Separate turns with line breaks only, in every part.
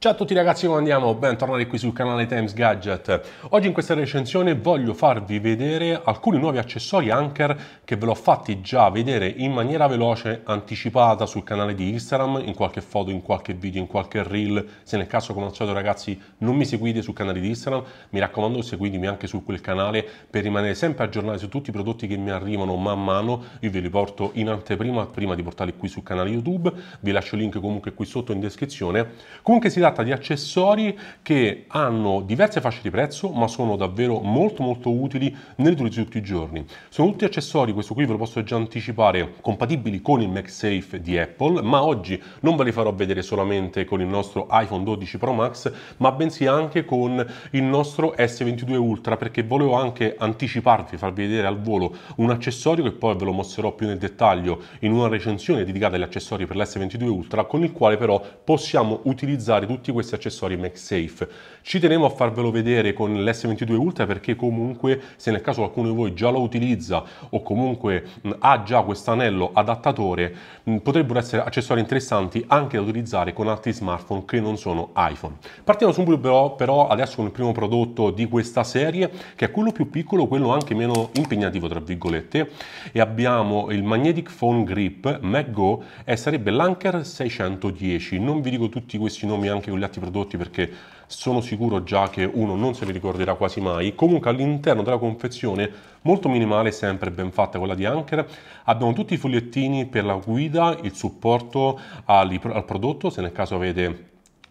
Ciao a tutti ragazzi, come andiamo? Bentornati qui sul canale Times Gadget. Oggi in questa recensione voglio farvi vedere alcuni nuovi accessori Anker che ve l'ho fatti già vedere in maniera veloce, anticipata sul canale di Instagram, in qualche foto, in qualche video, in qualche reel. Se nel caso, come al solito ragazzi, non mi seguite sul canale di Instagram, mi raccomando seguitemi anche su quel canale per rimanere sempre aggiornati su tutti i prodotti che mi arrivano man mano. Io ve li porto in anteprima prima di portarli qui sul canale YouTube. Vi lascio il link comunque qui sotto in descrizione. Comunque si dà tratta di accessori che hanno diverse fasce di prezzo ma sono davvero molto molto utili nell'utilizzo di tutti i giorni. Sono tutti accessori, questo qui ve lo posso già anticipare, compatibili con il MagSafe di Apple, ma oggi non ve li farò vedere solamente con il nostro iPhone 12 Pro Max, ma bensì anche con il nostro S22 Ultra perché volevo anche anticiparvi, farvi vedere al volo un accessorio che poi ve lo mostrerò più nel dettaglio in una recensione dedicata agli accessori per l'S22 Ultra con il quale però possiamo utilizzare tutti tutti questi accessori MagSafe. Ci tenevo a farvelo vedere con l'S22 Ultra perché comunque se nel caso qualcuno di voi già lo utilizza o comunque mh, ha già questo anello adattatore mh, potrebbero essere accessori interessanti anche da utilizzare con altri smartphone che non sono iPhone. Partiamo subito però, però adesso con il primo prodotto di questa serie che è quello più piccolo, quello anche meno impegnativo tra virgolette e abbiamo il Magnetic Phone Grip MacGo e sarebbe l'Anker 610. Non vi dico tutti questi nomi anche anche con gli altri prodotti perché sono sicuro già che uno non se li ricorderà quasi mai. Comunque all'interno della confezione, molto minimale, sempre ben fatta quella di Anker, abbiamo tutti i fogliettini per la guida, il supporto al prodotto, se nel caso avete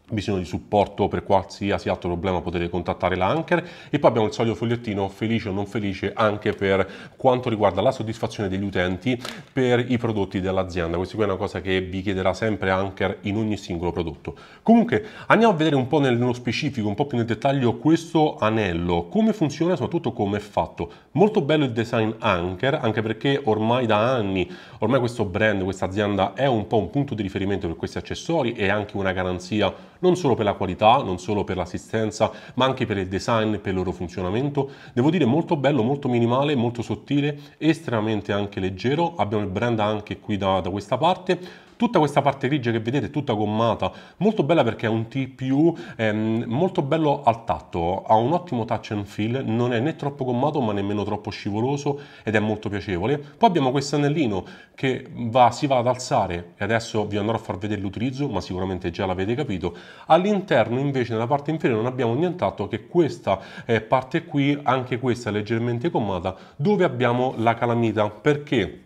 bisogno di supporto per qualsiasi altro problema potete contattare l'Anker e poi abbiamo il solito fogliettino felice o non felice anche per quanto riguarda la soddisfazione degli utenti per i prodotti dell'azienda questa è una cosa che vi chiederà sempre Anker in ogni singolo prodotto comunque andiamo a vedere un po' nello specifico un po' più nel dettaglio questo anello come funziona e soprattutto come è fatto molto bello il design Anker anche perché ormai da anni ormai questo brand questa azienda è un po' un punto di riferimento per questi accessori e anche una garanzia non solo per la qualità, non solo per l'assistenza, ma anche per il design, per il loro funzionamento. Devo dire molto bello, molto minimale, molto sottile, estremamente anche leggero. Abbiamo il brand anche qui da, da questa parte Tutta questa parte grigia che vedete, tutta gommata, molto bella perché è un TPU, ehm, molto bello al tatto, ha un ottimo touch and feel, non è né troppo gommato ma nemmeno troppo scivoloso ed è molto piacevole. Poi abbiamo questo anellino che va, si va ad alzare e adesso vi andrò a far vedere l'utilizzo, ma sicuramente già l'avete capito. All'interno invece, nella parte inferiore, non abbiamo nient'altro che questa eh, parte qui, anche questa leggermente gommata, dove abbiamo la calamita. Perché?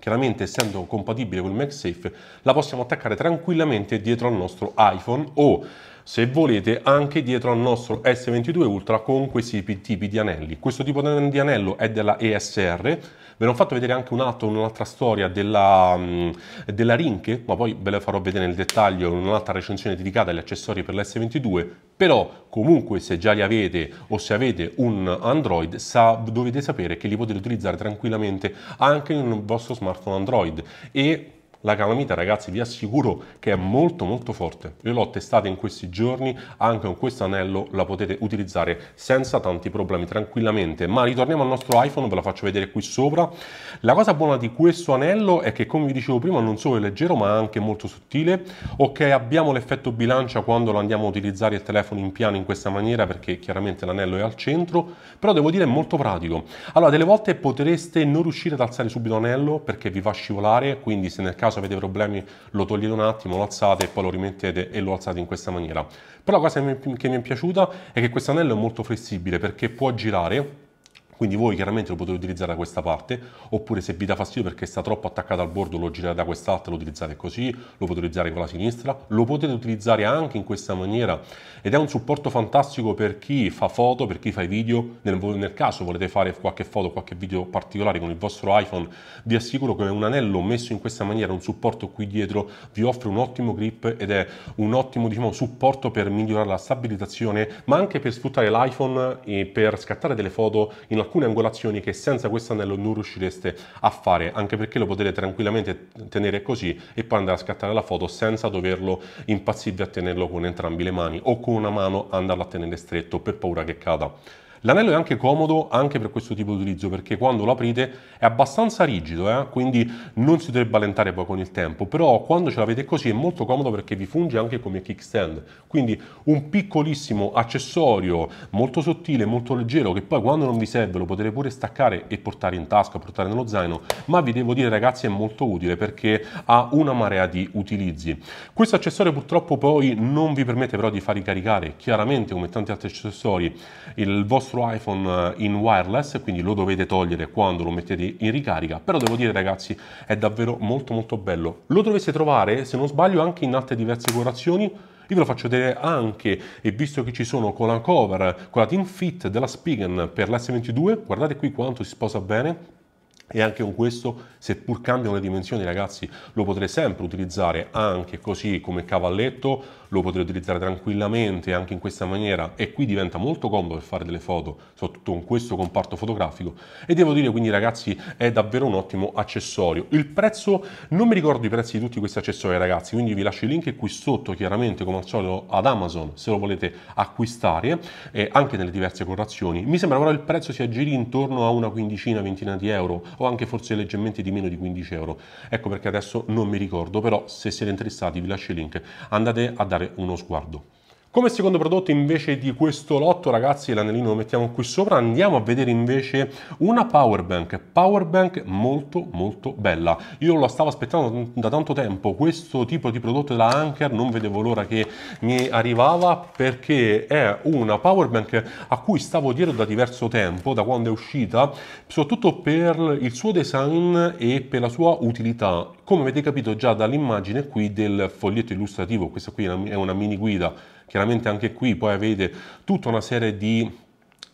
chiaramente essendo compatibile con il MagSafe, la possiamo attaccare tranquillamente dietro al nostro iPhone o se volete anche dietro al nostro S22 Ultra con questi tipi di anelli. Questo tipo di anello è della ESR, Ve l'ho fatto vedere anche un altro, un'altra storia della, della Rinche, ma poi ve la farò vedere nel dettaglio in un'altra recensione dedicata agli accessori per l'S22, però comunque se già li avete o se avete un Android sa, dovete sapere che li potete utilizzare tranquillamente anche nel vostro smartphone Android e la calamita ragazzi vi assicuro che è molto molto forte. Io l'ho testata in questi giorni, anche con questo anello la potete utilizzare senza tanti problemi tranquillamente. Ma ritorniamo al nostro iPhone, ve la faccio vedere qui sopra. La cosa buona di questo anello è che come vi dicevo prima non solo è leggero ma anche molto sottile. Ok abbiamo l'effetto bilancia quando lo andiamo a utilizzare il telefono in piano in questa maniera perché chiaramente l'anello è al centro, però devo dire è molto pratico. Allora delle volte potreste non riuscire ad alzare subito l'anello perché vi fa scivolare, quindi se nel caso caso avete problemi lo togliete un attimo, lo alzate e poi lo rimettete e lo alzate in questa maniera. Però la cosa che mi è piaciuta è che questo anello è molto flessibile perché può girare quindi voi chiaramente lo potete utilizzare da questa parte, oppure se vi dà fastidio perché sta troppo attaccato al bordo lo girate da quest'altra, lo utilizzate così, lo potete utilizzare con la sinistra, lo potete utilizzare anche in questa maniera ed è un supporto fantastico per chi fa foto, per chi fa i video, nel, nel caso volete fare qualche foto, qualche video particolare con il vostro iPhone, vi assicuro che un anello messo in questa maniera, un supporto qui dietro, vi offre un ottimo grip ed è un ottimo diciamo, supporto per migliorare la stabilizzazione, ma anche per sfruttare l'iPhone e per scattare delle foto in alcuni alcune angolazioni che senza questo anello non riuscireste a fare, anche perché lo potete tranquillamente tenere così e poi andare a scattare la foto senza doverlo impazzirvi a tenerlo con entrambi le mani o con una mano andarlo a tenere stretto per paura che cada. L'anello è anche comodo anche per questo tipo di utilizzo perché quando lo aprite è abbastanza rigido, eh? quindi non si dovrebbe allentare poi con il tempo, però quando ce l'avete così è molto comodo perché vi funge anche come kickstand, quindi un piccolissimo accessorio molto sottile, molto leggero che poi quando non vi serve lo potete pure staccare e portare in tasca, portare nello zaino, ma vi devo dire ragazzi è molto utile perché ha una marea di utilizzi. Questo accessorio purtroppo poi non vi permette però di far ricaricare chiaramente come tanti altri accessori il vostro vostro iPhone eh, in wireless, quindi lo dovete togliere quando lo mettete in ricarica, però devo dire ragazzi è davvero molto molto bello. Lo dovreste trovare, se non sbaglio, anche in altre diverse colorazioni, io ve lo faccio vedere anche e visto che ci sono con la cover, con la Team Fit della Spigen per l'S22, guardate qui quanto si sposa bene, e anche con questo, seppur cambiano le dimensioni, ragazzi, lo potrei sempre utilizzare anche così come cavalletto lo potete utilizzare tranquillamente anche in questa maniera e qui diventa molto comodo per fare delle foto, soprattutto con questo comparto fotografico e devo dire quindi ragazzi è davvero un ottimo accessorio. Il prezzo, non mi ricordo i prezzi di tutti questi accessori ragazzi, quindi vi lascio il link qui sotto chiaramente come al solito ad Amazon se lo volete acquistare e anche nelle diverse correzioni Mi sembra però il prezzo si aggiri intorno a una quindicina, ventina di euro o anche forse leggermente di meno di 15 euro. Ecco perché adesso non mi ricordo, però se siete interessati vi lascio il link. Andate a dare dare uno sguardo. Come secondo prodotto invece di questo lotto, ragazzi, l'anellino lo mettiamo qui sopra, andiamo a vedere invece una powerbank, powerbank molto molto bella. Io la stavo aspettando da tanto tempo, questo tipo di prodotto da Anker non vedevo l'ora che mi arrivava perché è una powerbank a cui stavo dietro da diverso tempo, da quando è uscita, soprattutto per il suo design e per la sua utilità. Come avete capito già dall'immagine qui del foglietto illustrativo, questa qui è una mini guida Chiaramente anche qui poi avete tutta una serie di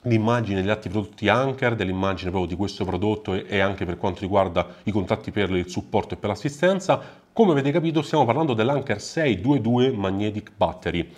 l'immagine degli altri prodotti Anker, dell'immagine proprio di questo prodotto e, anche per quanto riguarda i contatti per il supporto e per l'assistenza. Come avete capito stiamo parlando dell'Anker 622 Magnetic Battery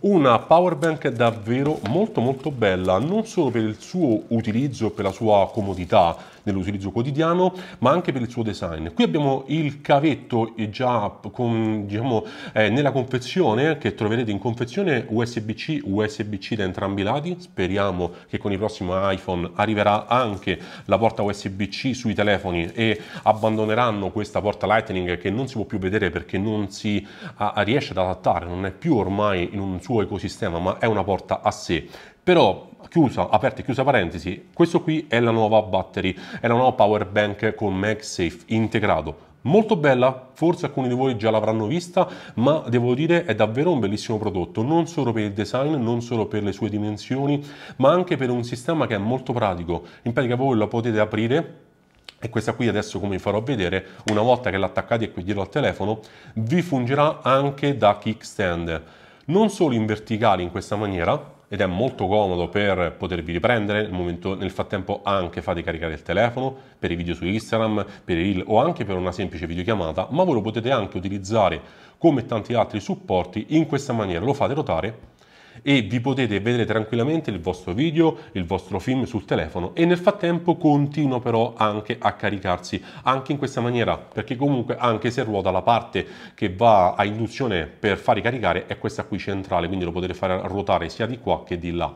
una power bank davvero molto molto bella non solo per il suo utilizzo e per la sua comodità nell'utilizzo quotidiano ma anche per il suo design qui abbiamo il cavetto già con, diciamo, eh, nella confezione che troverete in confezione USB-C USB-C da entrambi i lati speriamo che con i prossimi iPhone arriverà anche la porta USB-C sui telefoni e abbandoneranno questa porta Lightning che non si può più vedere perché non si a, ah, riesce ad adattare non è più ormai in un un suo ecosistema, ma è una porta a sé. Però, chiusa, aperta e chiusa parentesi, questo qui è la nuova battery, è la nuova power bank con MagSafe integrato. Molto bella, forse alcuni di voi già l'avranno vista, ma devo dire è davvero un bellissimo prodotto, non solo per il design, non solo per le sue dimensioni, ma anche per un sistema che è molto pratico. In pratica voi la potete aprire e questa qui adesso come vi farò vedere una volta che l'attaccate qui dietro al telefono vi fungerà anche da kickstand non solo in verticale in questa maniera, ed è molto comodo per potervi riprendere nel, momento, nel frattempo anche fate caricare il telefono per i video su Instagram, per i reel o anche per una semplice videochiamata, ma voi lo potete anche utilizzare come tanti altri supporti in questa maniera, lo fate rotare e vi potete vedere tranquillamente il vostro video, il vostro film sul telefono e nel frattempo continua però anche a caricarsi anche in questa maniera perché comunque anche se ruota la parte che va a induzione per far ricaricare è questa qui centrale quindi lo potete far ruotare sia di qua che di là.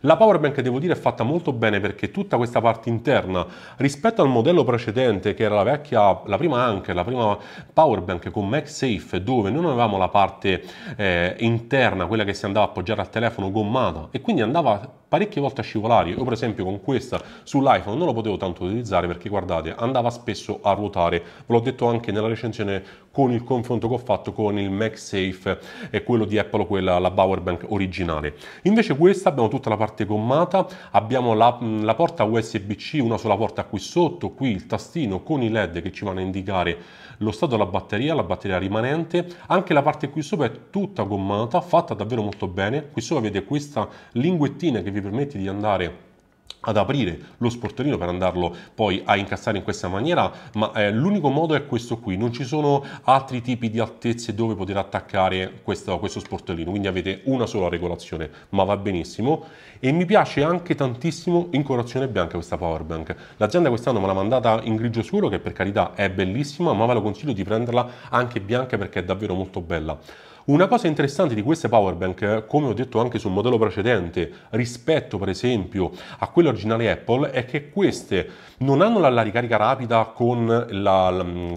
La power bank devo dire è fatta molto bene perché tutta questa parte interna rispetto al modello precedente che era la vecchia, la prima anche, la prima power bank con MagSafe dove non avevamo la parte eh, interna, quella che si andava a appoggiare al telefono gommata e quindi andava parecchie volte a scivolare. Io per esempio con questa sull'iPhone non lo potevo tanto utilizzare perché guardate, andava spesso a ruotare. Ve l'ho detto anche nella recensione con il confronto che ho fatto con il MagSafe e quello di Apple, quella, la Powerbank originale. Invece questa abbiamo tutta la parte gommata, abbiamo la, la porta USB-C, una sola porta qui sotto, qui il tastino con i LED che ci vanno a indicare lo stato della batteria, la batteria rimanente, anche la parte qui sopra è tutta gommata, fatta davvero molto bene, qui sopra avete questa linguettina che vi permette di andare ad aprire lo sportellino per andarlo poi a incassare in questa maniera ma eh, l'unico modo è questo qui non ci sono altri tipi di altezze dove poter attaccare questo, questo sportellino quindi avete una sola regolazione ma va benissimo e mi piace anche tantissimo in colorazione bianca questa power bank l'azienda quest'anno me l'ha mandata in grigio scuro che per carità è bellissima ma ve lo consiglio di prenderla anche bianca perché è davvero molto bella una cosa interessante di queste power bank, come ho detto anche sul modello precedente, rispetto per esempio a quelle originali Apple, è che queste non hanno la, la ricarica rapida con la, la, mm,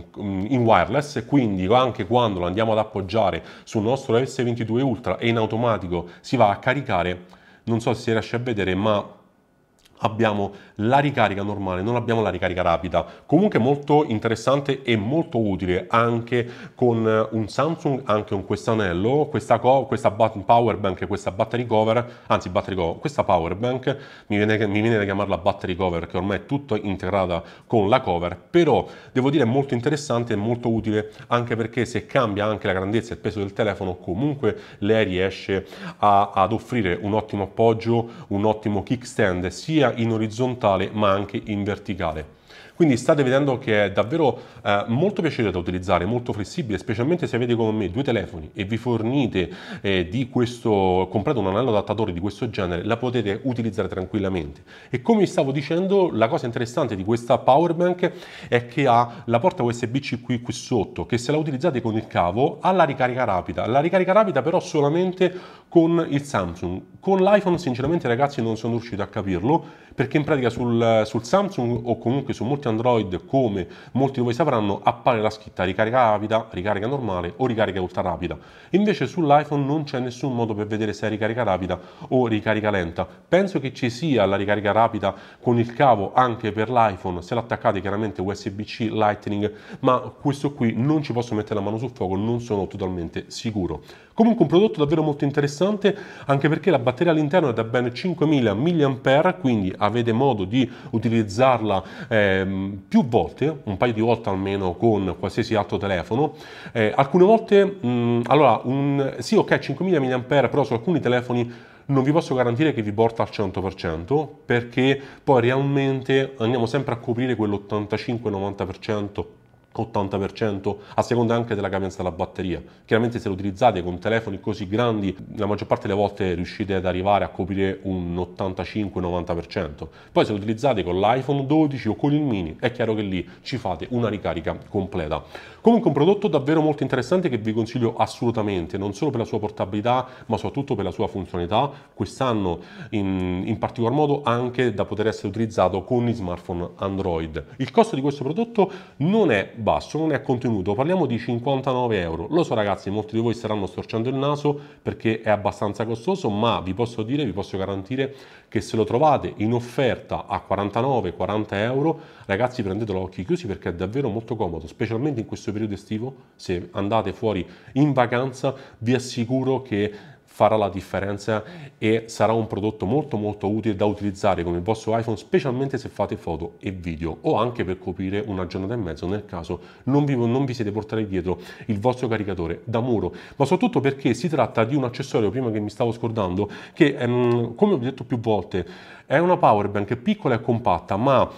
in wireless, quindi anche quando lo andiamo ad appoggiare sul nostro S22 Ultra e in automatico si va a caricare, non so se si riesce a vedere, ma abbiamo la ricarica normale, non abbiamo la ricarica rapida. Comunque molto interessante e molto utile anche con eh, un Samsung, anche con questo anello, questa, co- questa power bank, questa battery cover, anzi battery cover, questa power bank, mi viene, mi viene da chiamarla battery cover che ormai è tutta integrata con la cover, però devo dire è molto interessante e molto utile anche perché se cambia anche la grandezza e il peso del telefono comunque lei riesce a, ad offrire un ottimo appoggio, un ottimo kickstand sia in orizzontale ma anche in verticale. Quindi state vedendo che è davvero eh, molto piacevole da utilizzare, molto flessibile, specialmente se avete come me due telefoni e vi fornite eh, di questo, comprate un anello adattatore di questo genere, la potete utilizzare tranquillamente. E come vi stavo dicendo, la cosa interessante di questa power bank è che ha la porta USB-C qui, qui sotto, che se la utilizzate con il cavo ha la ricarica rapida, la ricarica rapida però solamente con il Samsung. Con l'iPhone sinceramente ragazzi non sono riuscito a capirlo, perché in pratica sul, sul Samsung o comunque su molti Android, come molti di voi sapranno, appare la scritta ricarica rapida, ricarica normale o ricarica ultra rapida. Invece sull'iPhone non c'è nessun modo per vedere se è ricarica rapida o ricarica lenta. Penso che ci sia la ricarica rapida con il cavo anche per l'iPhone, se l'attaccate chiaramente USB-C, Lightning, ma questo qui non ci posso mettere la mano sul fuoco, non sono totalmente sicuro. Comunque un prodotto davvero molto interessante, anche perché la batteria all'interno è da ben 5000 mAh, quindi avete modo di utilizzarla eh, Ehm, più volte, un paio di volte almeno con qualsiasi altro telefono, eh, alcune volte, mh, mm, allora, un, sì ok 5000 mAh, però su alcuni telefoni non vi posso garantire che vi porta al 100% perché poi realmente andiamo sempre a coprire quell'85-90% 80% a seconda anche della capienza della batteria. Chiaramente se lo utilizzate con telefoni così grandi, la maggior parte delle volte riuscite ad arrivare a coprire un 85-90%. Poi se lo utilizzate con l'iPhone 12 o con il mini, è chiaro che lì ci fate una ricarica completa. Comunque un prodotto davvero molto interessante che vi consiglio assolutamente, non solo per la sua portabilità, ma soprattutto per la sua funzionalità, quest'anno in, in particolar modo anche da poter essere utilizzato con gli smartphone Android. Il costo di questo prodotto non è basso basso, non è contenuto, parliamo di 59 euro. Lo so ragazzi, molti di voi staranno storcendo il naso perché è abbastanza costoso, ma vi posso dire, vi posso garantire che se lo trovate in offerta a 49-40 euro, ragazzi prendetelo a occhi chiusi perché è davvero molto comodo, specialmente in questo periodo estivo, se andate fuori in vacanza vi assicuro che farà la differenza e sarà un prodotto molto molto utile da utilizzare con il vostro iPhone specialmente se fate foto e video o anche per coprire una giornata e mezzo nel caso non vi, non vi siete portati dietro il vostro caricatore da muro ma soprattutto perché si tratta di un accessorio prima che mi stavo scordando che ehm, come ho detto più volte è una power bank piccola e compatta ma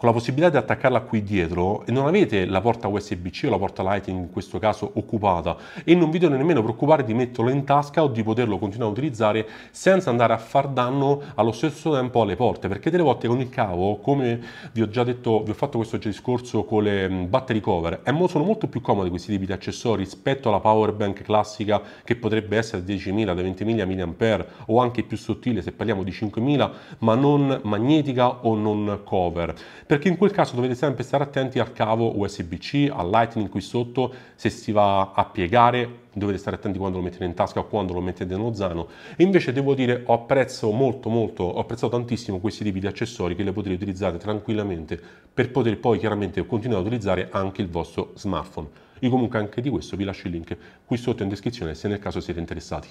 con la possibilità di attaccarla qui dietro e non avete la porta USB-C o la porta Lightning in questo caso occupata e non vi dovete nemmeno preoccupare di metterlo in tasca o di poterlo continuare a utilizzare senza andare a far danno allo stesso tempo alle porte perché delle volte con il cavo come vi ho già detto vi ho fatto questo discorso con le mm, battery cover sono molto più comodi questi tipi di accessori rispetto alla power bank classica che potrebbe essere 10.000 da 20.000 mAh o anche più sottile se parliamo di 5.000 ma non magnetica o non cover perché in quel caso dovete sempre stare attenti al cavo USB-C, al lightning qui sotto, se si va a piegare dovete stare attenti quando lo mettete in tasca o quando lo mettete nello zaino e invece devo dire ho apprezzato molto molto ho apprezzato tantissimo questi tipi di accessori che le potete utilizzare tranquillamente per poter poi chiaramente continuare ad utilizzare anche il vostro smartphone io comunque anche di questo vi lascio il link qui sotto in descrizione se nel caso siete interessati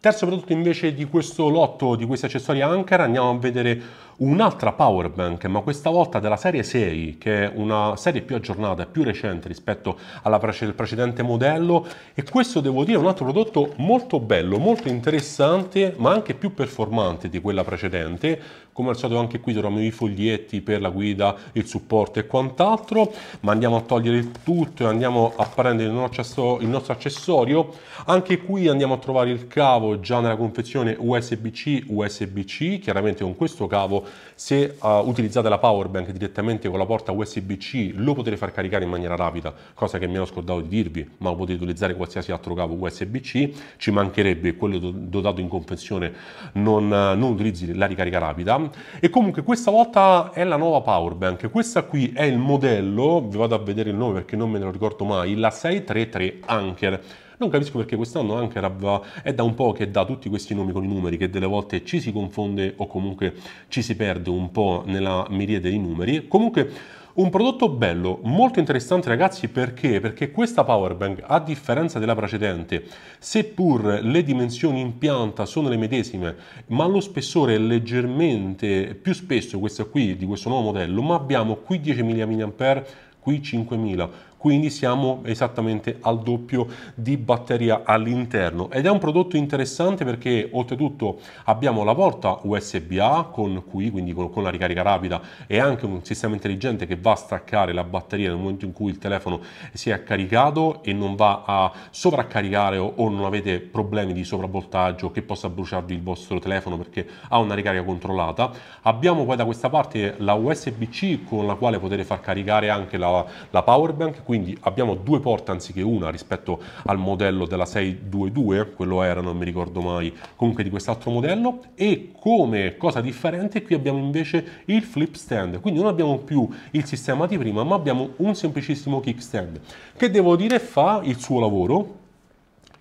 Terzo prodotto invece di questo lotto, di questi accessori Ankara, andiamo a vedere un'altra power bank, ma questa volta della serie 6, che è una serie più aggiornata e più recente rispetto al precedente modello. E questo devo dire è un altro prodotto molto bello, molto interessante, ma anche più performante di quella precedente. Come al solito anche qui troviamo i foglietti per la guida, il supporto e quant'altro, ma andiamo a togliere il tutto e andiamo a prendere il nostro, il nostro accessorio. Anche qui andiamo a trovare il cavo già nella confezione USB-C, USB-C, chiaramente con questo cavo se uh, utilizzate la power bank direttamente con la porta USB-C lo potete far caricare in maniera rapida, cosa che mi ero scordato di dirvi, ma potete utilizzare qualsiasi altro cavo USB-C, ci mancherebbe quello dotato in confezione, non, non utilizzi la ricarica rapida. E comunque questa volta è la nuova power bank, questa qui è il modello, vi vado a vedere il nome perché non me ne ricordo mai, la 633 Anker non capisco perché quest'anno Ankerab è da un po' che dà tutti questi nomi con i numeri, che delle volte ci si confonde o comunque ci si perde un po' nella miriade di numeri. Comunque... Un prodotto bello, molto interessante ragazzi perché? Perché questa powerbank a differenza della precedente, seppur le dimensioni in pianta sono le medesime, ma lo spessore è leggermente più spesso questa qui di questo nuovo modello, ma abbiamo qui 10.000 mAh, qui 5.000 quindi siamo esattamente al doppio di batteria all'interno ed è un prodotto interessante perché oltretutto abbiamo la porta USB-A con qui, quindi con, con, la ricarica rapida e anche un sistema intelligente che va a staccare la batteria nel momento in cui il telefono si è caricato e non va a sovraccaricare o, o non avete problemi di sovravoltaggio che possa bruciarvi il vostro telefono perché ha una ricarica controllata. Abbiamo poi da questa parte la USB-C con la quale potete far caricare anche la, la power bank quindi abbiamo due porte anziché una rispetto al modello della 622, quello era, non mi ricordo mai, comunque di quest'altro modello, e come cosa differente qui abbiamo invece il flip stand, quindi non abbiamo più il sistema di prima, ma abbiamo un semplicissimo kickstand, che devo dire fa il suo lavoro,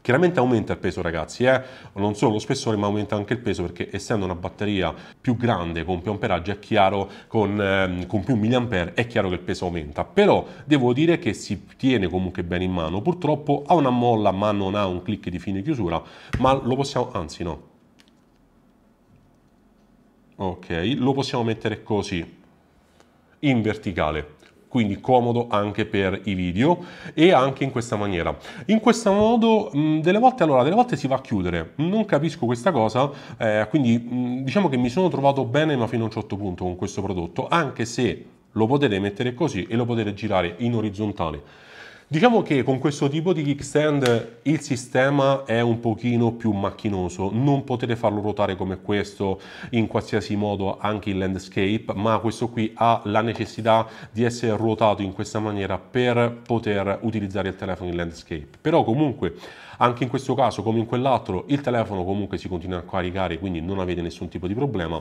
Chiaramente aumenta il peso ragazzi, eh? non solo lo spessore ma aumenta anche il peso perché essendo una batteria più grande con più amperaggio è chiaro, con, ehm, con più milliampere è chiaro che il peso aumenta, però devo dire che si tiene comunque bene in mano, purtroppo ha una molla ma non ha un click di fine chiusura, ma lo possiamo, anzi no, ok, lo possiamo mettere così in verticale quindi comodo anche per i video e anche in questa maniera. In questo modo, mh, delle volte allora, delle volte si va a chiudere, non capisco questa cosa, eh, quindi mh, diciamo che mi sono trovato bene ma fino a un certo punto con questo prodotto, anche se lo potete mettere così e lo potete girare in orizzontale Diciamo che con questo tipo di kickstand il sistema è un pochino più macchinoso, non potete farlo ruotare come questo in qualsiasi modo anche in landscape, ma questo qui ha la necessità di essere ruotato in questa maniera per poter utilizzare il telefono in landscape. Però comunque anche in questo caso come in quell'altro il telefono comunque si continua a caricare, quindi non avete nessun tipo di problema.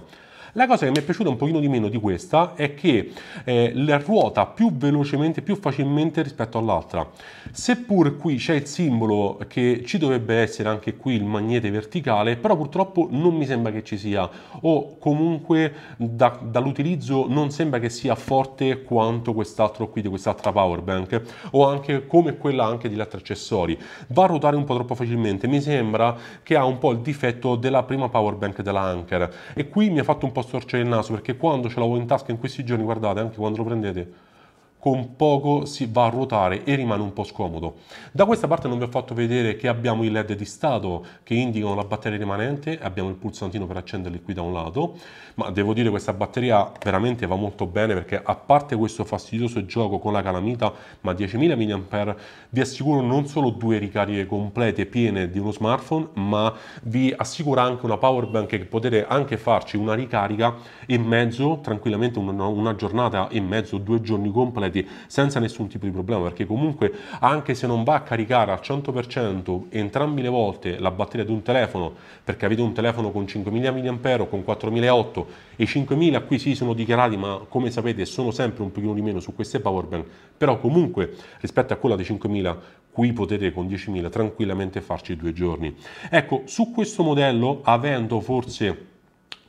La cosa che mi è piaciuta un pochino di meno di questa è che eh, la ruota più velocemente, più facilmente rispetto all'altra. Seppur qui c'è il simbolo che ci dovrebbe essere anche qui il magnete verticale, però purtroppo non mi sembra che ci sia o comunque da, dall'utilizzo non sembra che sia forte quanto quest'altro qui di quest'altra power bank o anche come quella anche degli altri accessori. Va a ruotare un po' troppo facilmente, mi sembra che ha un po' il difetto della prima power bank della Anker e qui mi ha fatto un po' posso torcere il naso perché quando ce l'avevo in tasca in questi giorni, guardate, anche quando lo prendete, con poco si va a ruotare e rimane un po' scomodo. Da questa parte non vi ho fatto vedere che abbiamo i led di stato che indicano la batteria rimanente, abbiamo il pulsantino per accenderli qui da un lato, ma devo dire questa batteria veramente va molto bene perché a parte questo fastidioso gioco con la calamita, ma 10.000 mAh vi assicuro non solo due ricariche complete piene di uno smartphone, ma vi assicura anche una power bank che potete anche farci una ricarica e mezzo, tranquillamente una, una giornata e mezzo, due giorni completi moneti senza nessun tipo di problema perché comunque anche se non va a caricare al 100% entrambi le volte la batteria di un telefono perché avete un telefono con 5000 mAh con 4008 e 5000 qui sì sono dichiarati ma come sapete sono sempre un pochino di meno su queste power bank però comunque rispetto a quella di 5000 qui potete con 10.000 tranquillamente farci due giorni ecco su questo modello avendo forse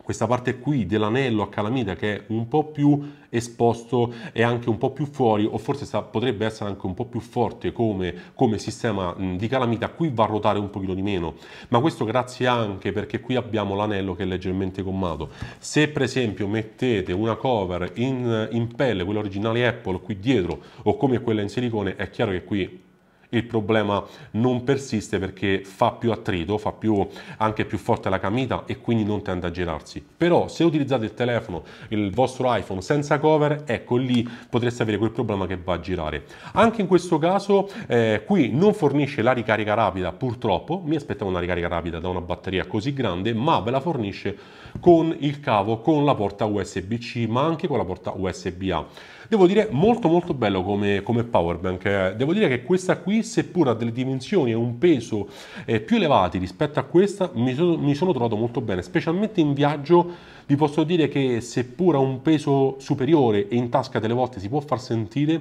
questa parte qui dell'anello a calamita che è un po' più esposto e anche un po' più fuori o forse sta, potrebbe essere anche un po' più forte come, come sistema di calamita qui va a ruotare un pochino di meno ma questo grazie anche perché qui abbiamo l'anello che è leggermente gommato se per esempio mettete una cover in, in pelle quella originale Apple qui dietro o come quella in silicone è chiaro che qui il problema non persiste perché fa più attrito, fa più, anche più forte la camita e quindi non tende a girarsi. Però se utilizzate il telefono, il vostro iPhone senza cover, ecco lì potreste avere quel problema che va a girare. Anche in questo caso eh, qui non fornisce la ricarica rapida purtroppo, mi aspettavo una ricarica rapida da una batteria così grande, ma ve la fornisce con il cavo, con la porta USB-C, ma anche con la porta USB-A. Devo dire molto molto bello come, come bank eh. Devo dire che questa qui, seppur ha delle dimensioni e un peso eh, più elevati rispetto a questa, mi sono, mi sono trovato molto bene, specialmente in viaggio. Vi posso dire che seppur ha un peso superiore e in tasca delle volte si può far sentire,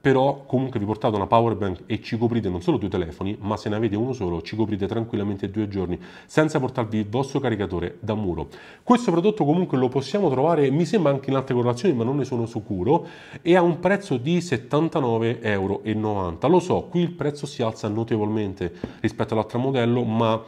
però comunque vi portate una power bank e ci coprite non solo due telefoni, ma se ne avete uno solo ci coprite tranquillamente due giorni senza portarvi il vostro caricatore da muro. Questo prodotto comunque lo possiamo trovare, mi sembra anche in altre colorazioni, ma non ne sono sicuro, e ha un prezzo di 79,90 euro. Lo so, qui il prezzo si alza notevolmente rispetto all'altro modello, ma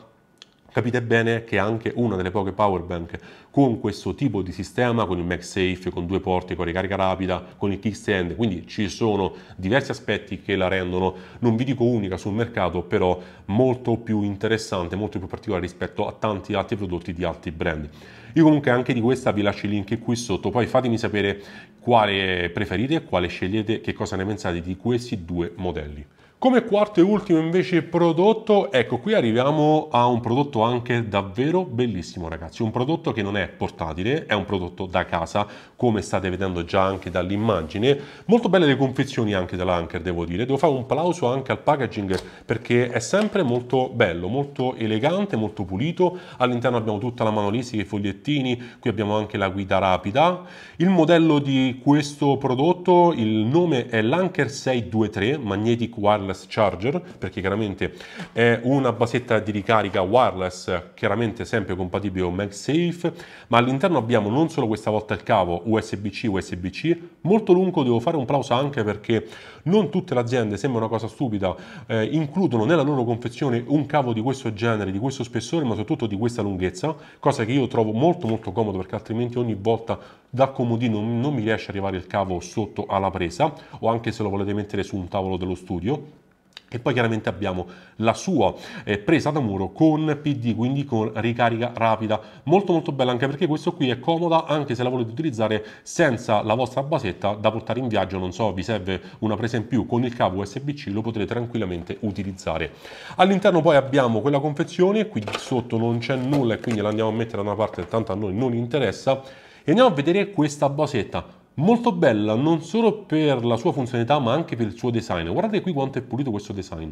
Capite bene che anche una delle poche power bank con questo tipo di sistema, con il MagSafe, con due porte, con ricarica rapida, con il kickstand, quindi ci sono diversi aspetti che la rendono, non vi dico unica sul mercato, però molto più interessante, molto più particolare rispetto a tanti altri prodotti di altri brand. Io comunque anche di questa vi lascio i link qui sotto, poi fatemi sapere quale preferite, quale scegliete, che cosa ne pensate di questi due modelli. Come quarto e ultimo invece prodotto, ecco qui arriviamo a un prodotto anche davvero bellissimo ragazzi, un prodotto che non è portatile, è un prodotto da casa come state vedendo già anche dall'immagine, molto belle le confezioni anche dell'Anker devo dire, devo fare un applauso anche al packaging perché è sempre molto bello, molto elegante, molto pulito, all'interno abbiamo tutta la manualistica, i fogliettini, qui abbiamo anche la guida rapida, il modello di questo prodotto, il nome è l'Anker 623 Magnetic Wireless wireless charger perché chiaramente è una basetta di ricarica wireless chiaramente sempre compatibile con MagSafe ma all'interno abbiamo non solo questa volta il cavo USB-C USB-C molto lungo devo fare un plauso anche perché non tutte le aziende sembra una cosa stupida eh, includono nella loro confezione un cavo di questo genere di questo spessore ma soprattutto di questa lunghezza cosa che io trovo molto molto comodo perché altrimenti ogni volta da comodino non mi riesce ad arrivare il cavo sotto alla presa o anche se lo volete mettere su un tavolo dello studio e poi chiaramente abbiamo la sua eh, presa da muro con PD, quindi con ricarica rapida. Molto molto bella anche perché questo qui è comoda anche se la volete utilizzare senza la vostra basetta da portare in viaggio. Non so, vi serve una presa in più con il cavo USB-C, lo potrete tranquillamente utilizzare. All'interno poi abbiamo quella confezione, qui sotto non c'è nulla e quindi la andiamo a mettere da una parte, tanto a noi non interessa. E andiamo a vedere questa basetta molto bella non solo per la sua funzionalità ma anche per il suo design. Guardate qui quanto è pulito questo design.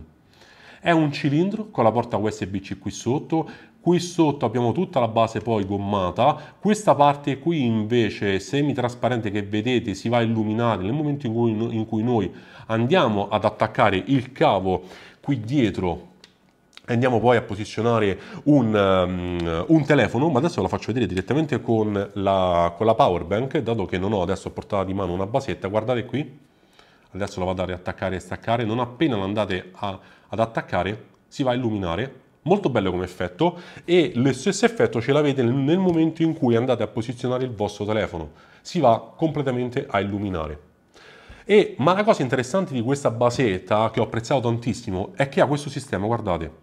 È un cilindro con la porta USB-C qui sotto, qui sotto abbiamo tutta la base poi gommata, questa parte qui invece semitrasparente che vedete si va a illuminare nel momento in cui noi andiamo ad attaccare il cavo qui dietro andiamo poi a posizionare un, um, un, telefono, ma adesso ve la faccio vedere direttamente con la, con la power bank, dato che non ho adesso portata di mano una basetta, guardate qui, adesso la vado a riattaccare e staccare, non appena la andate a, ad attaccare si va a illuminare, molto bello come effetto e lo stesso effetto ce l'avete nel, nel momento in cui andate a posizionare il vostro telefono, si va completamente a illuminare. E, ma la cosa interessante di questa basetta, che ho apprezzato tantissimo, è che ha questo sistema, guardate,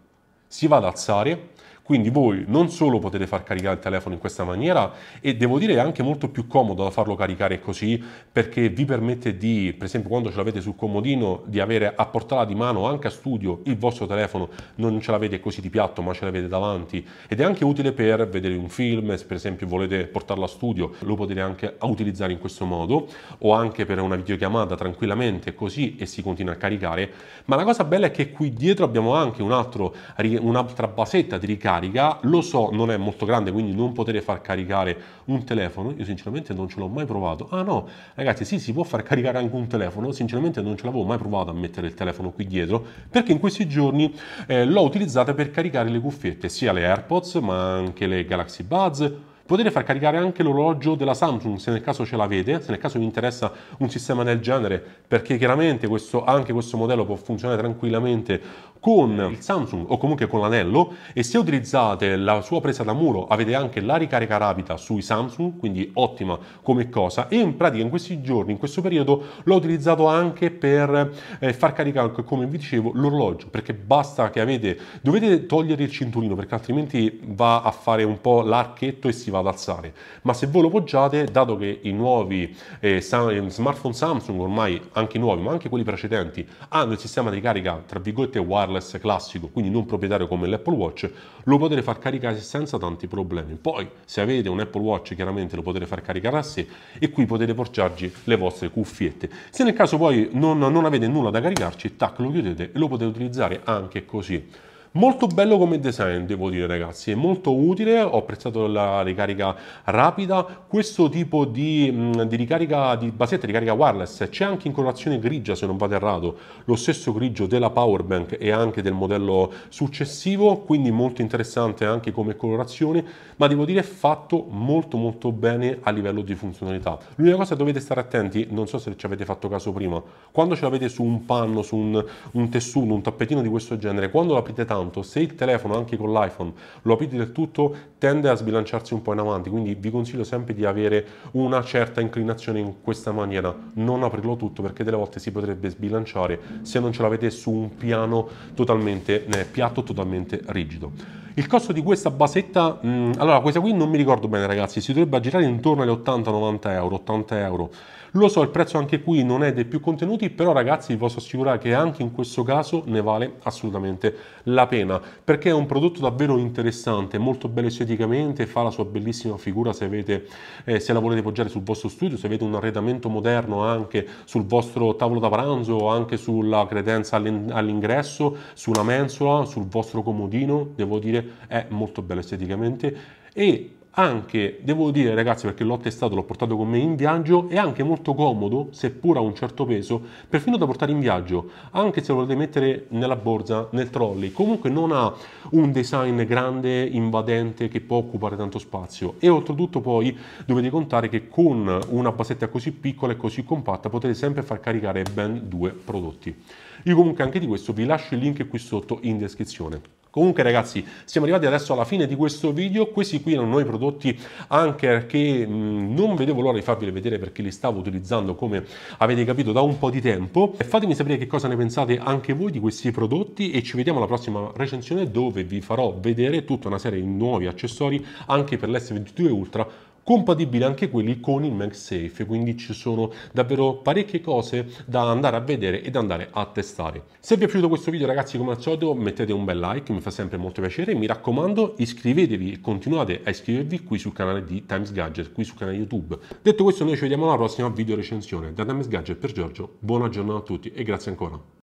si va ad alzare quindi voi non solo potete far caricare il telefono in questa maniera e devo dire è anche molto più comodo da farlo caricare così perché vi permette di, per esempio quando ce l'avete sul comodino, di avere a portata di mano anche a studio il vostro telefono, non ce l'avete così di piatto ma ce l'avete davanti ed è anche utile per vedere un film, se per esempio volete portarlo a studio lo potete anche utilizzare in questo modo o anche per una videochiamata tranquillamente così e si continua a caricare. Ma la cosa bella è che qui dietro abbiamo anche un altro, un'altra basetta di ricarica carica, lo so non è molto grande quindi non potete far caricare un telefono, io sinceramente non ce l'ho mai provato, ah no ragazzi sì si può far caricare anche un telefono, sinceramente non ce l'avevo mai provato a mettere il telefono qui dietro perché in questi giorni eh, l'ho utilizzata per caricare le cuffiette sia le AirPods ma anche le Galaxy Buds Potete far caricare anche l'orologio della Samsung se nel caso ce l'avete, se nel caso vi interessa un sistema del genere, perché chiaramente questo, anche questo modello può funzionare tranquillamente con il Samsung o comunque con l'anello e se utilizzate la sua presa da muro avete anche la ricarica rapida sui Samsung, quindi ottima come cosa e in pratica in questi giorni, in questo periodo l'ho utilizzato anche per eh, far caricare come vi dicevo l'orologio perché basta che avete dovete togliere il cinturino perché altrimenti va a fare un po' l'archetto e si va va ad alzare. Ma se voi lo poggiate, dato che i nuovi eh, smartphone Samsung, ormai anche i nuovi, ma anche quelli precedenti, hanno il sistema di carica, tra virgolette, wireless classico, quindi non proprietario come l'Apple Watch, lo potete far caricare senza tanti problemi. Poi, se avete un Apple Watch, chiaramente lo potete far caricare a sé e qui potete portarci le vostre cuffiette. Se nel caso poi non, non avete nulla da caricarci, tac, lo chiudete e lo potete utilizzare anche così. Molto bello come design, devo dire ragazzi, è molto utile, ho apprezzato la ricarica rapida, questo tipo di, di ricarica di basetta, ricarica wireless, c'è anche in colorazione grigia se non vado errato, lo stesso grigio della powerbank e anche del modello successivo, quindi molto interessante anche come colorazione, ma devo dire fatto molto molto bene a livello di funzionalità. L'unica cosa dovete stare attenti, non so se ci avete fatto caso prima, quando ce l'avete su un panno, su un, un tessuto, un tappetino di questo genere, quando l'aprite tanto, accanto, se il telefono anche con l'iPhone lo aprite del tutto tende a sbilanciarsi un po' in avanti, quindi vi consiglio sempre di avere una certa inclinazione in questa maniera, non aprirlo tutto perché delle volte si potrebbe sbilanciare se non ce l'avete su un piano totalmente eh, piatto, totalmente rigido. Il costo di questa basetta, mh, mm, allora questa qui non mi ricordo bene ragazzi, si dovrebbe aggirare intorno alle 80-90 euro, 80 euro. Lo so, il prezzo anche qui non è dei più contenuti, però ragazzi vi posso assicurare che anche in questo caso ne vale assolutamente la pena, perché è un prodotto davvero interessante, molto bello esteticamente, fa la sua bellissima figura se, avete, eh, se la volete poggiare sul vostro studio, se avete un arredamento moderno anche sul vostro tavolo da pranzo, anche sulla credenza all'ingresso, sulla mensola, sul vostro comodino, devo dire è molto bello esteticamente e anche, devo dire ragazzi perché l'ho testato, l'ho portato con me in viaggio, è anche molto comodo, seppur a un certo peso, perfino da portare in viaggio, anche se lo volete mettere nella borsa, nel trolley, comunque non ha un design grande, invadente, che può occupare tanto spazio e oltretutto poi dovete contare che con una basetta così piccola e così compatta potete sempre far caricare ben due prodotti. Io comunque anche di questo vi lascio il link qui sotto in descrizione. Comunque ragazzi siamo arrivati adesso alla fine di questo video, questi qui erano i prodotti Anker che mm, non vedevo l'ora di farveli vedere perché li stavo utilizzando come avete capito da un po' di tempo. Fatemi sapere che cosa ne pensate anche voi di questi prodotti e ci vediamo alla prossima recensione dove vi farò vedere tutta una serie di nuovi accessori anche per l'S22 Ultra compatibile anche quelli con il MagSafe, quindi ci sono davvero parecchie cose da andare a vedere ed andare a testare. Se vi è piaciuto questo video ragazzi come al solito mettete un bel like, mi fa sempre molto piacere, mi raccomando iscrivetevi e continuate a iscrivervi qui sul canale di Times Gadget, qui sul canale YouTube. Detto questo noi ci vediamo alla prossima video recensione da Times Gadget per Giorgio, buona giornata a tutti e grazie ancora.